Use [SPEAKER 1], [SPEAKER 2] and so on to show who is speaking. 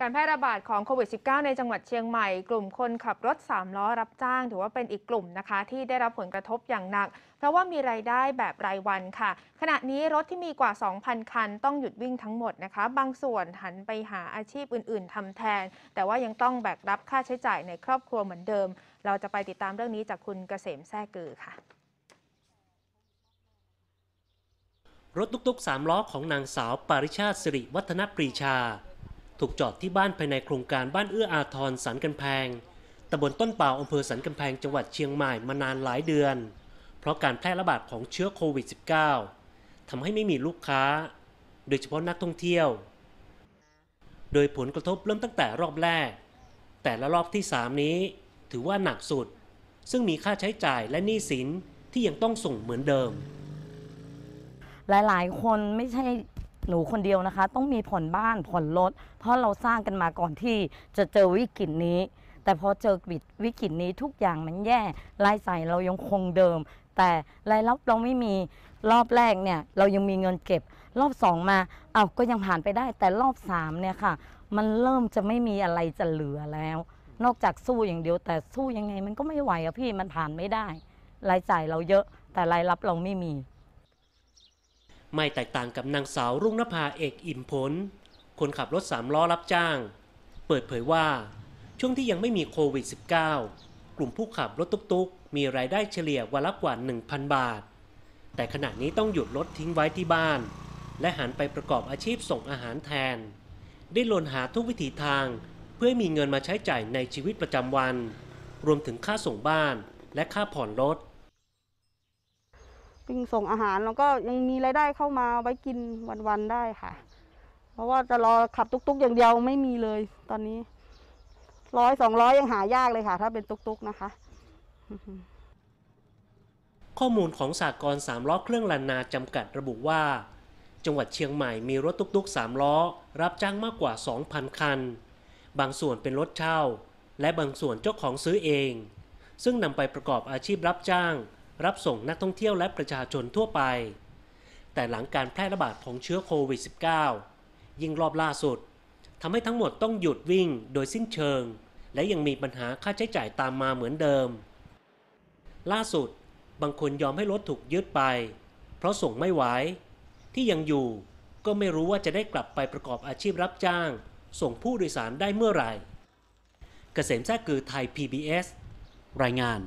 [SPEAKER 1] การแพร่ระบาดของโควิด -19 ในจังหวัดเชียงใหม่ กลุ่มคนขับรถ3ล้อรับจ้าง ถือว่าเป็นอีกกลุ่มนะคะ ที่ได้รับผลกระทบอย่างหนัก เพราะว่ามีรายได้แบบรายวันค่ะ ขณะนี้รถที่มีกว่า 2,000 คันต้องหยุดวิ่งทั้งหมดนะคะ บางส่วนหันไปหาอาชีพอื่น ๆ ทำแทน แต่ว่ายังต้องแบกรับค่าใช้จ่ายในครอบครัวเหมือนเดิม เราจะไปติดตามเรื่องนี้จากคุณเกษมแท้กือค่ะ
[SPEAKER 2] รถตุ๊กๆสามล้อของนางสาวปาริชาติสิริวัฒนปรีชาถูกจอดที่บ้านภายในโครงการบ้านเอื้ออาทรสันกำแพงตำบลต้นเป่าอำเภอสันกำแพงจังหวัดเชียงใหม่มานานหลายเดือนเพราะการแพร่ระบาดของเชื้อโควิด -19 ทำให้ไม่มีลูกค้า โดยเฉพาะนักท่องเที่ยว โดยผลกระทบเริ่มตั้งแต่รอบแรก แต่ละรอบที่ 3 นี้ ถือว่าหนักสุด ซึ่งมีค่าใช้จ่ายและหนี้สินที่ยังต้องส่งเหมือนเดิม
[SPEAKER 3] หลายๆ คนไม่ใช่หนูคนเดียวนะคะต้องมีผ่อนบ้านผ่อนรถเพราะเราสร้างกันมาก่อนที่จะเจอวิกฤตนี้ แต่พอเจอวิกฤตวิกฤตนี้ทุกอย่างมันแย่รายจ่ายเรายังคงเดิม แต่รายรับเราไม่มีรอบแรกเนี่ยเรายังมีเงินเก็บรอบสองมาเอาก็ยังผ่านไปได้แต่รอบสามเนี่ยค่ะมันเริ่มจะไม่มีอะไรจะเหลือแล้ว นอกจากสู้อย่างเดียวแต่สู้ยังไงมันก็ไม่ไหวอะพี่มันผ่านไม่ได้รายจ่ายเราเยอะแต่รายรับเราไม่มี
[SPEAKER 2] ไม่แตกต่างกับนางสาวรุ่งนภาเอกอิ่มผลคนขับรถสามล้อรับจ้าง เปิดเผยว่าช่วงที่ยังไม่มีโควิด -19 กลุ่มผู้ขับรถตุ๊กๆ มีรายได้เฉลี่ยวันละกว่า 1,000 บาท แต่ขณะนี้ต้องหยุดรถทิ้งไว้ที่บ้าน และหันไปประกอบอาชีพส่งอาหารแทน ได้ลนหาทุกวิถีทาง เพื่อมีเงินมาใช้จ่ายในชีวิตประจำวัน รวมถึงค่าส่งบ้าน และค่าผ่อนรถ
[SPEAKER 4] ปิ้งส่งอาหารแล้วก็ยังมีรายได้เข้ามาไว้กินวัน ๆ ได้ค่ะ เพราะว่าจะรอขับตุ๊กๆอย่างเดียวไม่มีเลยตอนนี้ ร้อยสองร้อยยังหายากเลยค่ะถ้าเป็นตุ๊กๆนะคะ
[SPEAKER 2] ข้อมูลของสากลสามล้อเครื่องลันนาจำกัดระบุว่า จังหวัดเชียงใหม่มีรถตุ๊กๆ สามล้อ รับจ้างมากกว่า 2,000 คัน บางส่วนเป็นรถเช่า และบางส่วนเจ้าของซื้อเอง ซึ่งนำไปประกอบอาชีพรับจ้างรับส่งนักท่องเที่ยวและประชาชนทั่วไปแต่หลังการแพร่ระบาดของเชื้อโควิด -19 ยิ่งรอบล่าสุดทำให้ทั้งหมดต้องหยุดวิ่งโดยสิ้นเชิง และยังมีปัญหาค่าใช้จ่ายตามมาเหมือนเดิม ล่าสุดบางคนยอมให้รถถูกยึดไป เพราะส่งไม่ไหวที่ยังอยู่ก็ไม่รู้ว่าจะได้กลับไปประกอบอาชีพรับจ้าง ส่งผู้โดยสารได้เมื่อไหร่ เกษมแท้กือไทย PBS รายงาน